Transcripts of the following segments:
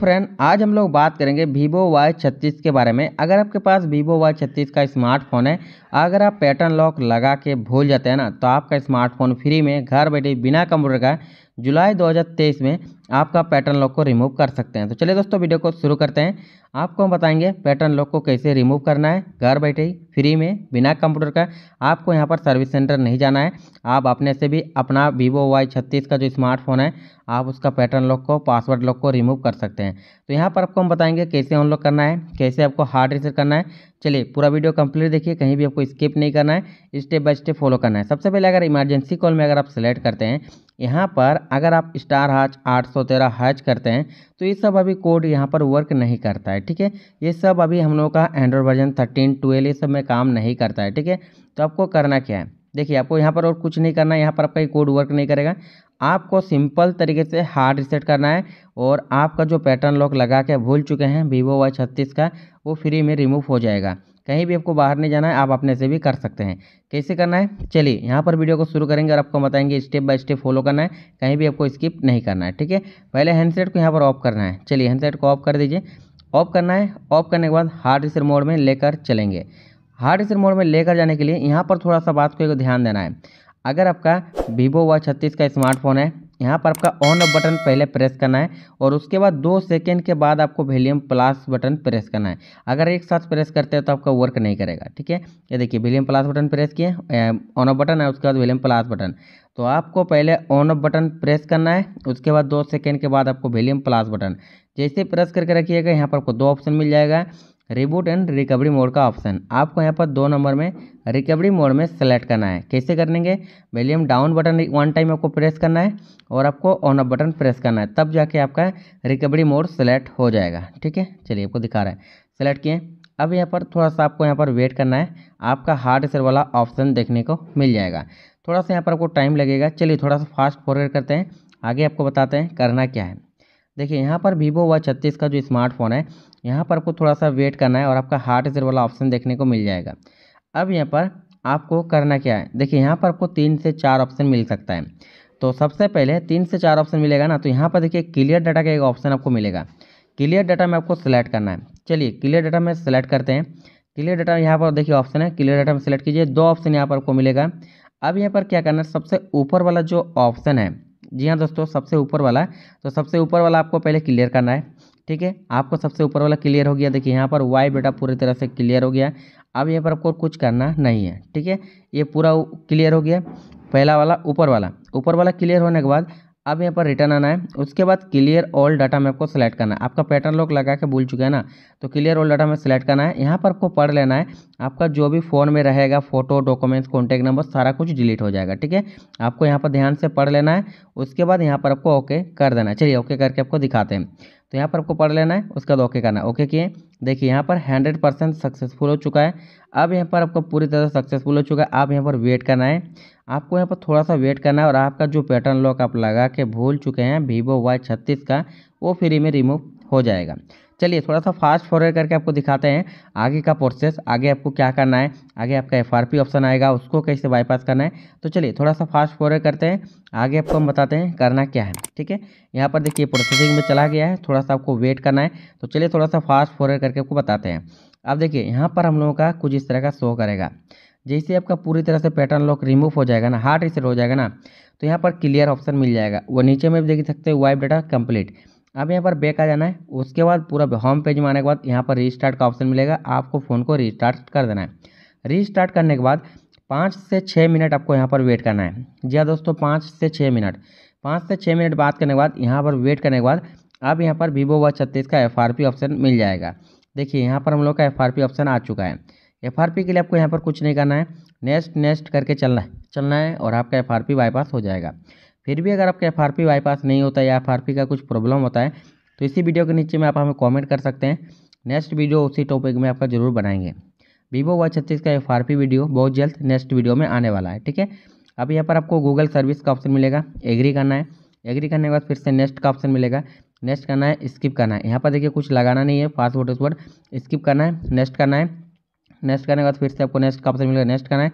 friend आज हम लोग बात करेंगे वीवो वाई छत्तीस के बारे में अगर आपके पास वीवो वाई छत्तीस का स्मार्टफोन है अगर आप पैटर्न लॉक लगा के भूल जाते हैं ना तो आपका स्मार्टफोन फ्री में घर बैठे बिना कंप्यूटर का जुलाई 2023 में आपका पैटर्न लॉक को रिमूव कर सकते हैं तो चलिए दोस्तों वीडियो को शुरू करते हैं आपको हम बताएंगे पैटर्न लॉक को कैसे रिमूव करना है घर बैठे ही फ्री में बिना कंप्यूटर का आपको यहाँ पर सर्विस सेंटर नहीं जाना है आप अपने से भी अपना वीवो वाई छत्तीस का जो स्मार्टफोन है आप उसका पैटर्न लॉक को पासवर्ड लॉक को रिमूव कर सकते हैं तो यहाँ पर आपको हम बताएंगे कैसे अनलॉक करना है कैसे आपको हार्ड रिसेट करना है चलिए पूरा वीडियो कंप्लीट देखिए कहीं भी आपको स्किप नहीं करना है स्टेप बाय स्टेप फॉलो करना है सबसे पहले अगर इमरजेंसी कॉल में अगर आप सेलेक्ट करते हैं यहाँ पर अगर आप स्टार हच आठ सौ तेरह हच करते हैं तो ये सब अभी कोड यहाँ पर वर्क नहीं करता है ठीक है ये सब अभी हम लोग का एंड्रॉयड वर्जन थर्टीन ट्वेल्व ये सब में काम नहीं करता है ठीक है तो आपको करना क्या है देखिए आपको यहाँ पर और कुछ नहीं करना है यहाँ पर आपका ये कोड वर्क नहीं करेगा आपको सिंपल तरीके से हार्ड रिसेट करना है और आपका जो पैटर्न लॉक लगा के भूल चुके हैं वीवो वाई छत्तीस का वो फ्री में रिमूव हो जाएगा कहीं भी आपको बाहर नहीं जाना है आप अपने से भी कर सकते हैं कैसे करना है चलिए यहाँ पर वीडियो को शुरू करेंगे और आपको बताएंगे स्टेप बाय स्टेप फॉलो करना है कहीं भी आपको स्किप नहीं करना है ठीक है पहले हैंडसेट को यहाँ पर ऑफ करना है चलिए हैंडसेट को ऑफ कर दीजिए ऑफ करना है ऑफ करने के बाद हार्ड रिसेट मोड में लेकर चलेंगे हार्ड रिसेट मोड में लेकर जाने के लिए यहाँ पर थोड़ा सा बात को एक ध्यान देना है अगर आपका वीवो वाई छत्तीस का स्मार्टफोन है यहाँ पर आपका ऑन ऑफ बटन पहले प्रेस करना है और उसके बाद दो सेकेंड के बाद आपको वॉल्यूम प्लस बटन प्रेस करना है अगर एक साथ प्रेस करते हैं तो आपका वर्क नहीं करेगा ठीक है ये देखिए वेल्यूम प्लस बटन प्रेस किए ऑन ऑफ बटन है उसके बाद वॉल्यूम प्लस बटन तो आपको पहले ऑन ऑफ बटन प्रेस करना है उसके बाद दो सेकेंड के बाद आपको वॉल्यूम प्लस बटन जैसे प्रेस करके रखिएगा यहाँ पर आपको दो ऑप्शन मिल जाएगा रिबूट एंड रिकवरी मोड का ऑप्शन आपको यहाँ पर दो नंबर में रिकवरी मोड में सेलेक्ट करना है कैसे करेंगे volume down button one time आपको प्रेस करना है और आपको ऑन अप बटन प्रेस करना है तब जाके आपका रिकवरी मोड सेलेक्ट हो जाएगा ठीक है चलिए आपको दिखा रहा है सेलेक्ट किए अब यहाँ पर थोड़ा सा आपको यहाँ पर वेट करना है आपका हार्ड सेल वाला ऑप्शन देखने को मिल जाएगा थोड़ा सा यहाँ पर आपको टाइम लगेगा चलिए थोड़ा सा फास्ट फॉरवर्ड करते हैं आगे आपको बताते हैं करना क्या है देखिए यहाँ पर वीवो वाई छत्तीस का जो स्मार्टफोन है यहाँ पर आपको थोड़ा सा वेट करना है और आपका हार्ट रेट वाला ऑप्शन देखने को मिल जाएगा अब यहाँ पर आपको करना क्या है देखिए यहाँ पर आपको तीन से चार ऑप्शन मिल सकता है तो सबसे पहले तीन से चार ऑप्शन मिलेगा ना तो यहाँ पर देखिए क्लियर डाटा का एक ऑप्शन आपको मिलेगा क्लियर डाटा में आपको सेलेक्ट करना है चलिए क्लियर डाटा में सेलेक्ट करते हैं क्लियर डाटा यहाँ पर देखिए ऑप्शन है क्लियर डाटा में सेलेक्ट कीजिए दो ऑप्शन यहाँ पर आपको मिलेगा अब यहाँ पर क्या करना है सबसे ऊपर वाला जो ऑप्शन है जी हाँ दोस्तों सबसे ऊपर वाला तो सबसे ऊपर वाला आपको पहले क्लियर करना है ठीक है आपको सबसे ऊपर वाला क्लियर हो गया देखिए यहाँ पर वाई बेटा पूरी तरह से क्लियर हो गया अब यहाँ पर आपको कुछ करना नहीं है ठीक है ये पूरा क्लियर हो गया पहला वाला ऊपर वाला ऊपर वाला क्लियर होने के बाद अब यहाँ पर रिटर्न आना है उसके बाद क्लियर ऑल डाटा में आपको सेलेक्ट करना है आपका पैटर्न लॉक लगा के भूल चुके हैं ना तो क्लियर ऑल डाटा में सेलेक्ट करना है यहाँ पर आपको पढ़ लेना है आपका जो भी फ़ोन में रहेगा फोटो डॉक्यूमेंट्स कॉन्टैक्ट नंबर सारा कुछ डिलीट हो जाएगा ठीक है आपको यहाँ पर ध्यान से पढ़ लेना है उसके बाद यहाँ पर आपको ओके कर देना है चलिए ओके करके आपको दिखाते हैं तो यहाँ पर आपको पढ़ लेना है उसके बाद ओके करना है ओके किए देखिए यहाँ पर हंड्रेड परसेंट सक्सेसफुल हो चुका है अब यहाँ पर आपको पूरी तरह सक्सेसफुल हो चुका है आप यहाँ पर वेट करना है आपको यहाँ पर थोड़ा सा वेट करना है और आपका जो पैटर्न लॉक आप लगा के भूल चुके हैं वीवो वाई छत्तीस का वो फ्री में रिमूव हो जाएगा चलिए थोड़ा सा फास्ट फॉरवर्ड करके आपको दिखाते हैं आगे का प्रोसेस आगे आपको क्या करना है आगे आपका एफ ऑप्शन आएगा उसको कैसे बाईपास करना है तो चलिए थोड़ा सा फास्ट फॉरवर्ड करते हैं आगे आपको हम बताते हैं करना क्या है ठीक है यहाँ पर देखिए प्रोसेसिंग में चला गया है थोड़ा सा आपको वेट करना है तो चलिए थोड़ा सा फास्ट फॉरवर्ड करके आपको बताते हैं अब देखिए यहाँ पर हम लोगों का कुछ इस तरह का शो करेगा जैसे आपका पूरी तरह से पैटर्न लॉक रिमूव हो जाएगा ना हार्ड रिसेट हो जाएगा ना तो यहाँ पर क्लियर ऑप्शन मिल जाएगा वो नीचे में देख सकते हैं वाइप डाटा कंप्लीट अब यहाँ पर बैक आ जाना है उसके बाद पूरा होम पेज में आने के बाद यहाँ पर रीस्टार्ट का ऑप्शन मिलेगा आपको फ़ोन को रीस्टार्ट कर देना है रीस्टार्ट करने के बाद पाँच से छः मिनट आपको यहाँ पर वेट करना है जी हाँ दोस्तों पाँच से छः मिनट पाँच से छः मिनट बात करने के बाद यहाँ पर वेट करने के बाद अब यहाँ पर वीवो व छत्तीस का एफ ऑप्शन मिल जाएगा देखिए यहाँ पर हम लोग का एफ ऑप्शन आ चुका है एफ आर पी के लिए आपको यहाँ पर कुछ नहीं करना है नेक्स्ट नेक्स्ट करके चलना है चलना है और आपका एफ आर पी बाईपास हो जाएगा फिर भी अगर आपका एफ आर पी बाईपास नहीं होता या एफ आर पी का कुछ प्रॉब्लम होता है तो इसी वीडियो के नीचे में आप हमें कॉमेंट कर सकते हैं नेक्स्ट वीडियो उसी टॉपिक में आपका जरूर बनाएंगे वीवो वाई छत्तीस का एफ आर पी वीडियो बहुत जल्द नेक्स्ट वीडियो में आने वाला है ठीक है अब यहाँ पर आपको गूगल सर्विस का ऑप्शन मिलेगा एग्री करना है एग्री करने के बाद फिर से नेक्स्ट का ऑप्शन मिलेगा नेक्स्ट करना है स्किप करना है यहाँ पर देखिए कुछ लगाना नहीं है पासवर्ड उसवर्ड स्किप करना है नेक्स्ट करना है नेक्स्ट करने के बाद फिर से आपको नेक्स्ट का ऑप्शन मिलेगा नेक्स्ट करना है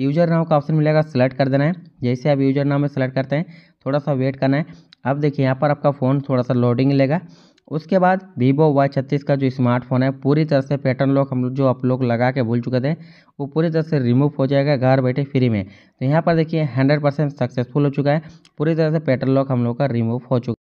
यूजर नाम का ऑप्शन मिलेगा सेलेक्ट कर देना है जैसे आप यूजर नाम में सेलेक्ट करते हैं थोड़ा सा वेट करना है अब देखिए यहाँ पर आपका फ़ोन थोड़ा सा लोडिंग लेगा उसके बाद वीवो वाई छत्तीस का जो स्मार्टफोन है पूरी तरह से पैटर्न लॉक हम लोग जो आप लोग लगा के भूल चुके थे वो पूरी तरह से रिमूव हो जाएगा घर बैठे फ्री में तो यहाँ पर देखिए हंड्रेड परसेंट सक्सेसफुल हो चुका है पूरी तरह से पैटर्न लॉक हम लोग का रिमूव हो चुका है